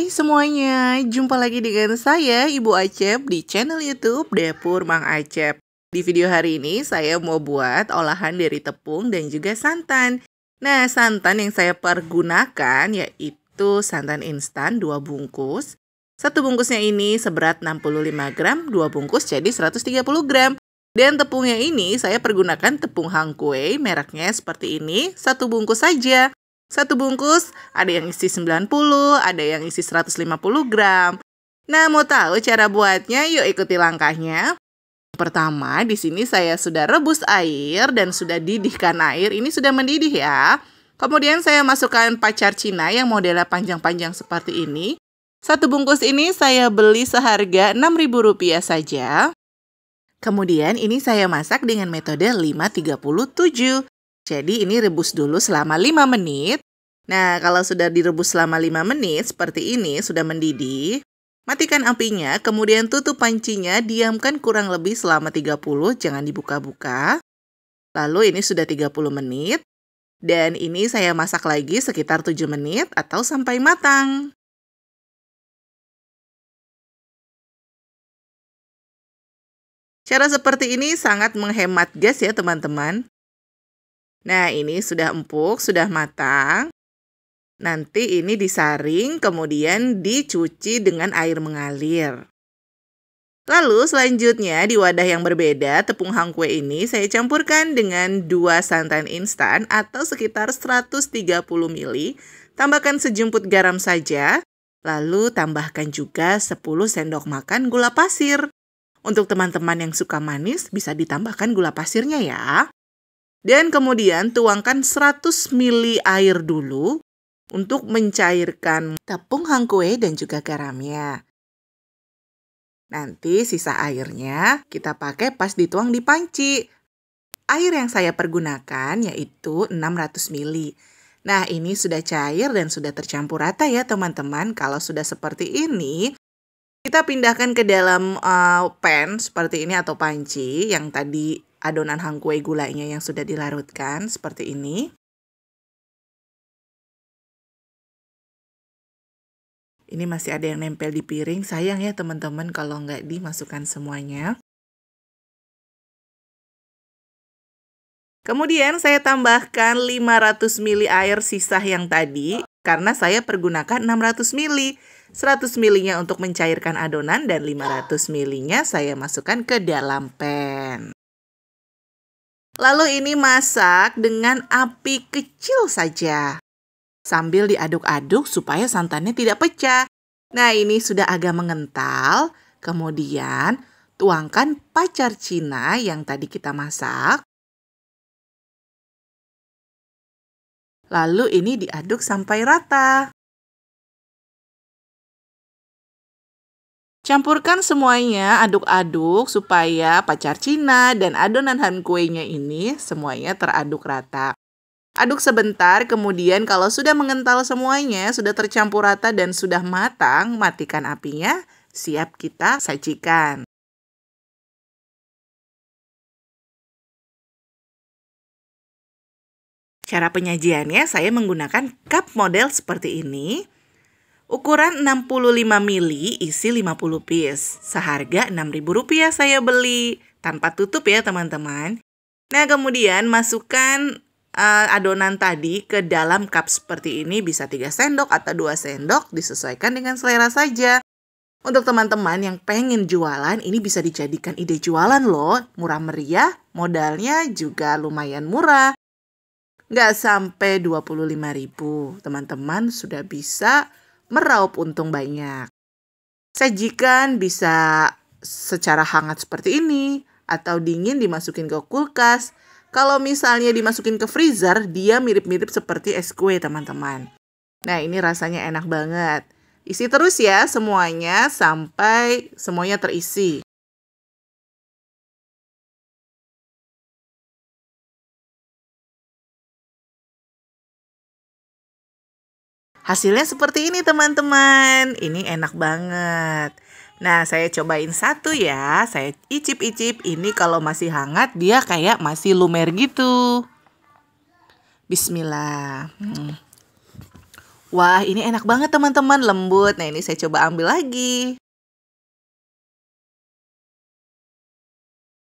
Hai semuanya, jumpa lagi dengan saya Ibu Acep di channel Youtube Dapur Mang Acep Di video hari ini saya mau buat olahan dari tepung dan juga santan Nah santan yang saya pergunakan yaitu santan instan 2 bungkus Satu bungkusnya ini seberat 65 gram, 2 bungkus jadi 130 gram dan tepungnya ini saya pergunakan tepung hangkue mereknya seperti ini, satu bungkus saja. Satu bungkus ada yang isi 90, ada yang isi 150 gram. Nah, mau tahu cara buatnya? Yuk ikuti langkahnya. Pertama, di sini saya sudah rebus air dan sudah didihkan air. Ini sudah mendidih ya. Kemudian saya masukkan pacar Cina yang modelnya panjang-panjang seperti ini. Satu bungkus ini saya beli seharga Rp6.000 saja. Kemudian ini saya masak dengan metode 537. Jadi ini rebus dulu selama 5 menit. Nah, kalau sudah direbus selama 5 menit seperti ini, sudah mendidih. Matikan apinya, kemudian tutup pancinya, diamkan kurang lebih selama 30, jangan dibuka-buka. Lalu ini sudah 30 menit. Dan ini saya masak lagi sekitar 7 menit atau sampai matang. Cara seperti ini sangat menghemat gas ya teman-teman. Nah, ini sudah empuk, sudah matang. Nanti ini disaring, kemudian dicuci dengan air mengalir. Lalu selanjutnya di wadah yang berbeda, tepung hangkwe ini saya campurkan dengan 2 santan instan atau sekitar 130 ml. Tambahkan sejumput garam saja, lalu tambahkan juga 10 sendok makan gula pasir. Untuk teman-teman yang suka manis bisa ditambahkan gula pasirnya ya. Dan kemudian tuangkan 100 ml air dulu untuk mencairkan tepung hangkue dan juga garamnya. Nanti sisa airnya kita pakai pas dituang di panci. Air yang saya pergunakan yaitu 600 ml. Nah, ini sudah cair dan sudah tercampur rata ya teman-teman. Kalau sudah seperti ini, kita pindahkan ke dalam uh, pan seperti ini atau panci yang tadi adonan kue gulanya yang sudah dilarutkan seperti ini. Ini masih ada yang nempel di piring. Sayang ya teman-teman kalau nggak dimasukkan semuanya. Kemudian saya tambahkan 500 ml air sisa yang tadi karena saya pergunakan 600 ml. 100 ml-nya untuk mencairkan adonan dan 500 ml-nya saya masukkan ke dalam pan. Lalu ini masak dengan api kecil saja. Sambil diaduk-aduk supaya santannya tidak pecah. Nah ini sudah agak mengental. Kemudian tuangkan pacar Cina yang tadi kita masak. Lalu ini diaduk sampai rata. Campurkan semuanya, aduk-aduk supaya pacar Cina dan adonan han kuenya ini semuanya teraduk rata. Aduk sebentar, kemudian kalau sudah mengental semuanya, sudah tercampur rata dan sudah matang, matikan apinya, siap kita sajikan. Cara penyajiannya saya menggunakan cup model seperti ini. Ukuran 65 mili isi 50 piece. Seharga Rp6.000 saya beli. Tanpa tutup ya teman-teman. Nah kemudian masukkan uh, adonan tadi ke dalam cup seperti ini. Bisa 3 sendok atau 2 sendok disesuaikan dengan selera saja. Untuk teman-teman yang pengen jualan, ini bisa dijadikan ide jualan loh. Murah meriah, modalnya juga lumayan murah. Nggak sampai 25.000, Teman-teman sudah bisa meraup untung banyak. Sajikan bisa secara hangat seperti ini atau dingin dimasukin ke kulkas. Kalau misalnya dimasukin ke freezer, dia mirip-mirip seperti es kue, teman-teman. Nah, ini rasanya enak banget. Isi terus ya semuanya sampai semuanya terisi. Hasilnya seperti ini teman-teman. Ini enak banget. Nah, saya cobain satu ya. Saya icip-icip. Ini kalau masih hangat dia kayak masih lumer gitu. Bismillah. Hmm. Wah, ini enak banget teman-teman, lembut. Nah, ini saya coba ambil lagi.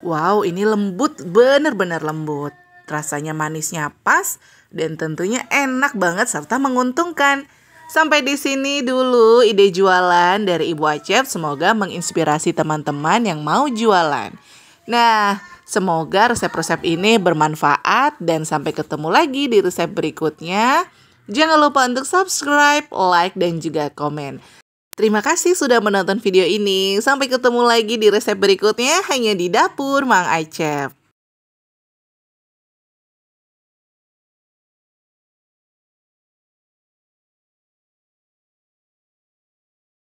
Wow, ini lembut, bener-bener lembut. Rasanya manisnya pas dan tentunya enak banget serta menguntungkan. Sampai di sini dulu ide jualan dari Ibu Acep. Semoga menginspirasi teman-teman yang mau jualan. Nah, semoga resep-resep ini bermanfaat dan sampai ketemu lagi di resep berikutnya. Jangan lupa untuk subscribe, like, dan juga komen. Terima kasih sudah menonton video ini. Sampai ketemu lagi di resep berikutnya hanya di dapur Mang Acep.